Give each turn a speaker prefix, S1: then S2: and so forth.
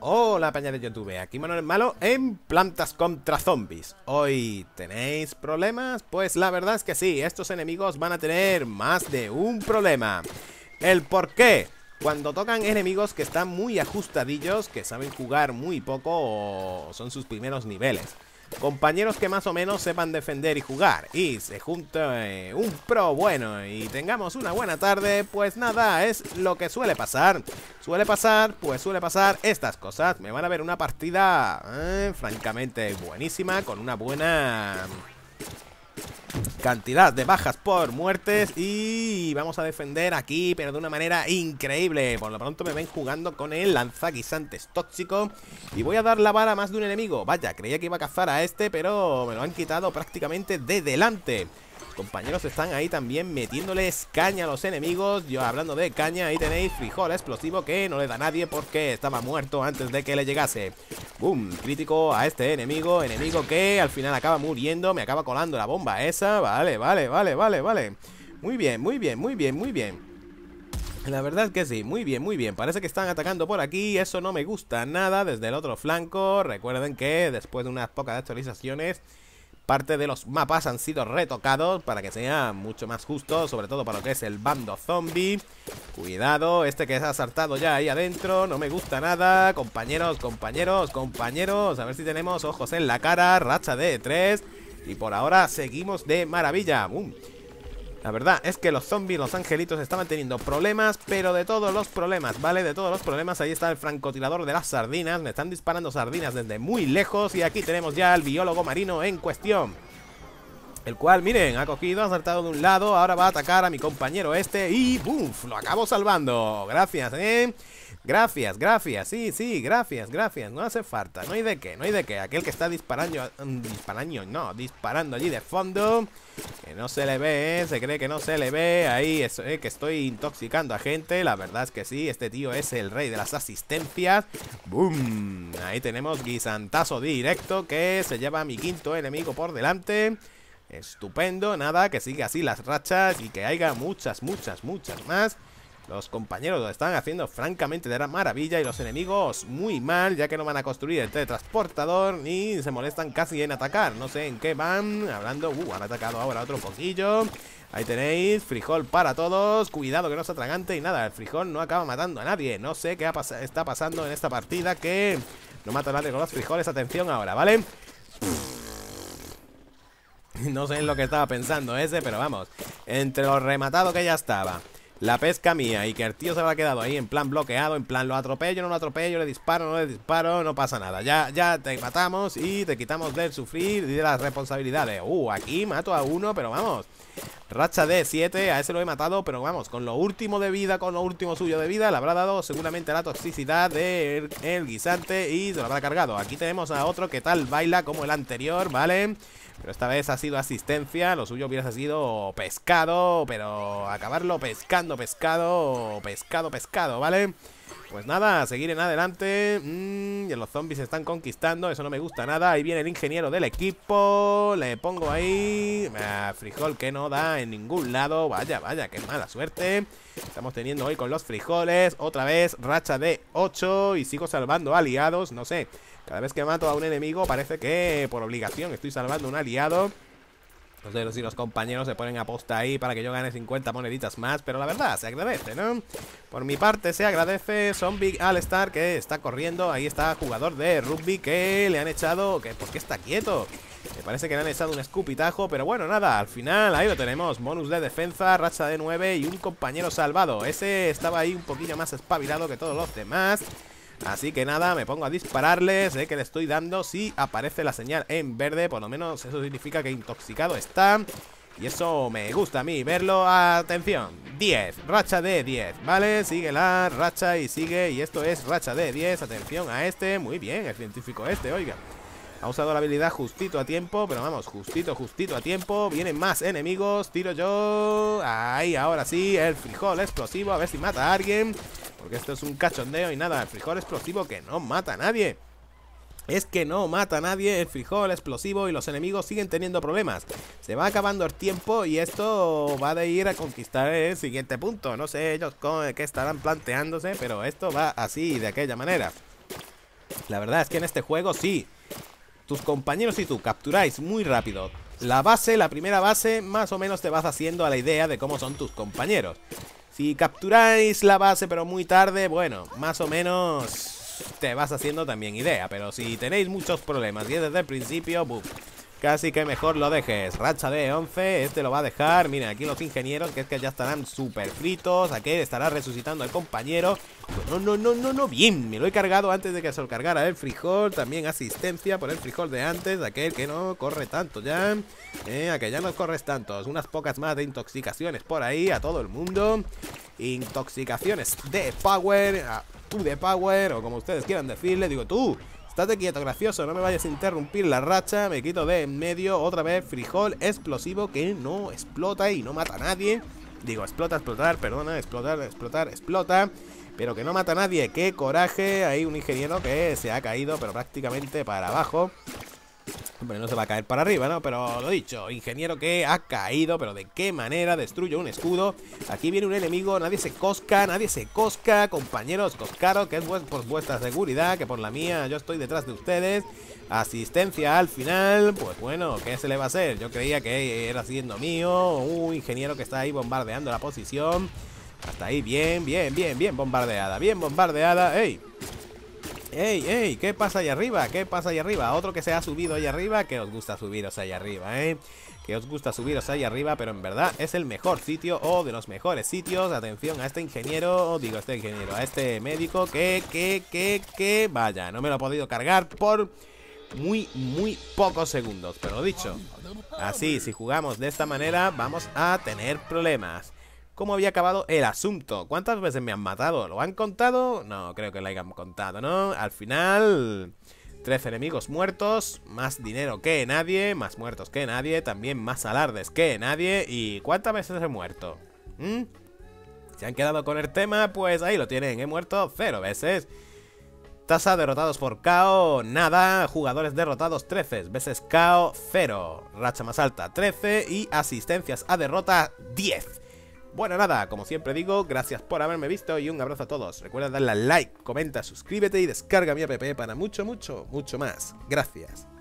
S1: Hola pañales de YouTube, aquí Manuel Malo en Plantas contra Zombies Hoy, ¿tenéis problemas? Pues la verdad es que sí, estos enemigos van a tener más de un problema ¿El por qué? Cuando tocan enemigos que están muy ajustadillos, que saben jugar muy poco o son sus primeros niveles compañeros que más o menos sepan defender y jugar y se junta eh, un pro bueno y tengamos una buena tarde, pues nada, es lo que suele pasar. Suele pasar, pues suele pasar estas cosas. Me van a ver una partida eh, francamente buenísima, con una buena cantidad de bajas por muertes y vamos a defender aquí, pero de una manera increíble. Por lo pronto me ven jugando con el lanzaguisantes tóxico y voy a dar la vara a más de un enemigo. Vaya, creía que iba a cazar a este, pero me lo han quitado prácticamente de delante compañeros están ahí también metiéndoles caña a los enemigos. Yo hablando de caña, ahí tenéis frijol explosivo que no le da a nadie porque estaba muerto antes de que le llegase. Boom, crítico a este enemigo, enemigo que al final acaba muriendo, me acaba colando la bomba esa. Vale, vale, vale, vale, vale. Muy bien, muy bien, muy bien, muy bien. La verdad es que sí, muy bien, muy bien. Parece que están atacando por aquí, eso no me gusta nada desde el otro flanco. Recuerden que después de unas pocas actualizaciones... Parte de los mapas han sido retocados para que sea mucho más justo, sobre todo para lo que es el bando zombie. Cuidado, este que se ha saltado ya ahí adentro, no me gusta nada. Compañeros, compañeros, compañeros, a ver si tenemos ojos en la cara, racha de 3. Y por ahora seguimos de maravilla. La verdad es que los zombies, los angelitos estaban teniendo problemas, pero de todos los problemas, ¿vale? De todos los problemas, ahí está el francotirador de las sardinas, me están disparando sardinas desde muy lejos y aquí tenemos ya al biólogo marino en cuestión. El cual, miren, ha cogido, ha saltado de un lado Ahora va a atacar a mi compañero este Y ¡bum! Lo acabo salvando Gracias, ¿eh? Gracias, gracias, sí, sí, gracias, gracias No hace falta, no hay de qué, no hay de qué Aquel que está disparando, mm, disparando, no Disparando allí de fondo Que no se le ve, ¿eh? se cree que no se le ve Ahí, es, eh, que estoy intoxicando a gente La verdad es que sí, este tío es el rey de las asistencias ¡Bum! Ahí tenemos guisantazo directo Que se lleva a mi quinto enemigo por delante Estupendo, nada, que siga así las rachas y que haya muchas, muchas, muchas más. Los compañeros lo están haciendo francamente de la maravilla y los enemigos muy mal, ya que no van a construir el teletransportador ni se molestan casi en atacar. No sé en qué van, hablando... Uh, han atacado ahora otro poquillo. Ahí tenéis, frijol para todos. Cuidado que no es atragante y nada, el frijol no acaba matando a nadie. No sé qué está pasando en esta partida que no mata a nadie con los frijoles. Atención ahora, ¿vale? No sé en lo que estaba pensando ese, pero vamos. Entre lo rematado que ya estaba. La pesca mía y que el tío se había quedado ahí en plan bloqueado, en plan lo atropello, no lo atropello, le disparo, no le disparo, no pasa nada. Ya, ya te matamos y te quitamos del sufrir y de las responsabilidades. Uh, aquí mato a uno, pero vamos. Racha de 7, a ese lo he matado Pero vamos, con lo último de vida, con lo último suyo de vida Le habrá dado seguramente la toxicidad del guisante Y se lo habrá cargado Aquí tenemos a otro que tal baila como el anterior, ¿vale? Pero esta vez ha sido asistencia Lo suyo hubiera sido pescado Pero acabarlo pescando pescado Pescado pescado, ¿vale? vale pues nada, a seguir en adelante. Mm, y los zombies están conquistando, eso no me gusta nada. Ahí viene el ingeniero del equipo. Le pongo ahí. Ah, frijol que no da en ningún lado. Vaya, vaya, qué mala suerte. Estamos teniendo hoy con los frijoles. Otra vez, racha de 8. Y sigo salvando aliados. No sé. Cada vez que mato a un enemigo parece que por obligación estoy salvando un aliado. No sé si los compañeros se ponen a posta ahí para que yo gane 50 moneditas más, pero la verdad, se agradece, ¿no? Por mi parte, se agradece Zombie All-Star que está corriendo. Ahí está jugador de rugby que le han echado... Que, ¿Por qué está quieto? Me parece que le han echado un escupitajo, pero bueno, nada, al final ahí lo tenemos. Bonus de defensa, racha de 9 y un compañero salvado. Ese estaba ahí un poquillo más espabilado que todos los demás. Así que nada, me pongo a dispararles Sé eh, que le estoy dando, si aparece la señal en verde Por lo menos eso significa que intoxicado está Y eso me gusta a mí, verlo, atención 10, racha de 10, ¿vale? Sigue la racha y sigue Y esto es racha de 10, atención a este Muy bien, el científico este, oiga ha usado la habilidad justito a tiempo, pero vamos, justito, justito a tiempo. Vienen más enemigos, tiro yo. Ahí, ahora sí, el frijol explosivo, a ver si mata a alguien. Porque esto es un cachondeo y nada, el frijol explosivo que no mata a nadie. Es que no mata a nadie el frijol explosivo y los enemigos siguen teniendo problemas. Se va acabando el tiempo y esto va a ir a conquistar el siguiente punto. No sé ellos qué estarán planteándose, pero esto va así, de aquella manera. La verdad es que en este juego sí, tus compañeros y tú capturáis muy rápido la base, la primera base, más o menos te vas haciendo a la idea de cómo son tus compañeros. Si capturáis la base pero muy tarde, bueno, más o menos te vas haciendo también idea. Pero si tenéis muchos problemas y desde el principio, buf, Casi que mejor lo dejes Racha de 11, este lo va a dejar Mira, aquí los ingenieros, que es que ya estarán súper fritos Aquel estará resucitando al compañero No, no, no, no, no, bien Me lo he cargado antes de que se lo cargara el frijol También asistencia por el frijol de antes Aquel que no corre tanto ya eh, que ya no corres tanto Unas pocas más de intoxicaciones por ahí A todo el mundo Intoxicaciones de power ah, Tú de power, o como ustedes quieran decirle Digo, tú Estate quieto, gracioso, no me vayas a interrumpir la racha. Me quito de en medio. Otra vez, frijol explosivo que no explota y no mata a nadie. Digo, explota, explotar, perdona, explotar, explotar, explota. Pero que no mata a nadie, qué coraje. Hay un ingeniero que se ha caído, pero prácticamente para abajo. Hombre, no se va a caer para arriba, ¿no? Pero lo dicho, ingeniero que ha caído Pero de qué manera destruye un escudo Aquí viene un enemigo, nadie se cosca Nadie se cosca, compañeros Coscaros, que es por vuestra seguridad Que por la mía, yo estoy detrás de ustedes Asistencia al final Pues bueno, ¿qué se le va a hacer? Yo creía que era siendo mío Un ingeniero que está ahí bombardeando la posición Hasta ahí, bien, bien, bien, bien bombardeada Bien bombardeada, ¡ey! ¡Ey, ey! ¿Qué pasa allá arriba? ¿Qué pasa allá arriba? Otro que se ha subido allá arriba, que os gusta subiros allá arriba, ¿eh? Que os gusta subiros allá arriba, pero en verdad es el mejor sitio o de los mejores sitios. Atención a este ingeniero, digo, este ingeniero, a este médico que, que, que, que... Vaya, no me lo he podido cargar por muy, muy pocos segundos, pero dicho. Así, si jugamos de esta manera, vamos a tener problemas cómo había acabado el asunto. ¿Cuántas veces me han matado? ¿Lo han contado? No, creo que lo hayan contado, ¿no? Al final... 13 enemigos muertos, más dinero que nadie, más muertos que nadie, también más alardes que nadie. ¿Y cuántas veces he muerto? ¿Mm? ¿Se han quedado con el tema? Pues ahí lo tienen, he muerto cero veces. Tasa derrotados por KO, nada. Jugadores derrotados 13 veces KO, 0. Racha más alta, 13. Y asistencias a derrota, 10. Bueno, nada, como siempre digo, gracias por haberme visto y un abrazo a todos. Recuerda darle al like, comenta, suscríbete y descarga mi app para mucho, mucho, mucho más. Gracias.